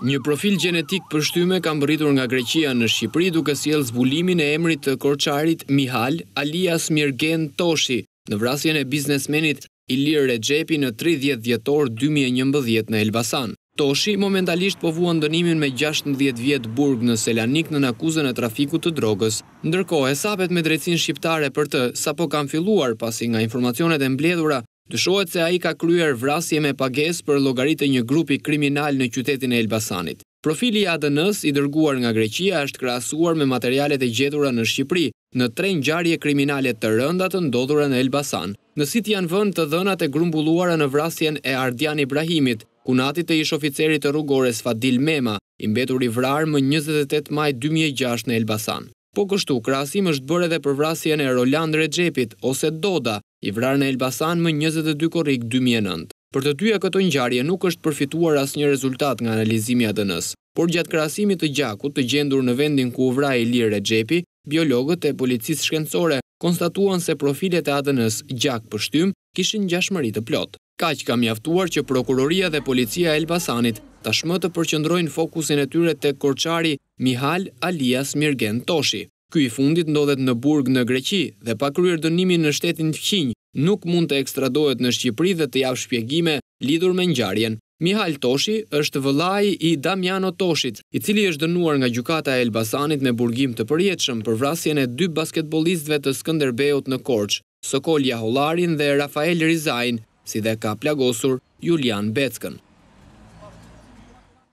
Një profil gjenetik për shtyme kam bëritur nga Greqia në Shqipëri duke siel zbulimin e emrit të korqarit Mihal alias Mirgen Toshi në vrasjen e biznesmenit Ilir Regepi në 30 djetor 2011 në Elbasan. Toshi momentalisht po vuan dënimin me 16 vjetë burg në Selanik në nakuzën e trafiku të drogës. Ndërko, e sapet me drecin shqiptare për të, sa po kam filluar pasi nga informacionet e mbledhura, Dëshohet se a i ka kryer vrasje me pages për logaritë një grupi kriminal në qytetin e Elbasanit. Profili ADN-s i dërguar nga Greqia është krasuar me materialet e gjetura në Shqipëri, në tren gjarje kriminalet të rëndat të ndodhura në Elbasan. Në sit janë vënd të dhënat e grumbulluara në vrasjen e Ardian Ibrahimit, kunatit e ish oficerit të rrugores Fadil Mema, imbetur i vrarë më 28 maj 2006 në Elbasan. Po kështu, krasim është bërë edhe për vrasjen e Roland Rejepit ose Doda, i vrarë në Elbasan më 22 korik 2009. Për të tyja këto njarje nuk është përfituar as një rezultat nga analizimi ADN-s, por gjatë krasimit të gjakut të gjendur në vendin ku u vraj Ilir e Gjepi, biologët e policisë shkencore konstatuan se profilet e adn gjak për shtym kishin gjashmërit të plot. Kaq ka mjaftuar që prokuroria dhe policia Elbasanit tashmë të përqëndrojnë fokusin e tyre të korçari Mihal Alias Mirgen Toshi. Ky i fundit ndodhet në burg në Greqi dhe pa kryer dënimin në shtetin të Kinj, nuk mund të ekstradohet në Shqipëri dhe të jap shpjegime lidhur me ngjarjen. Mihal Toshi është vëllai i Damiano Toshit, i cili është dënuar nga gjykata e Elbasanit me burgim të përjetshëm për vrasjen e dy basketbollistëve të Skënderbeut në Korç, Sokol Jaholarin dhe Rafael Rizain, si dhe ka plagosur Julian Beckën.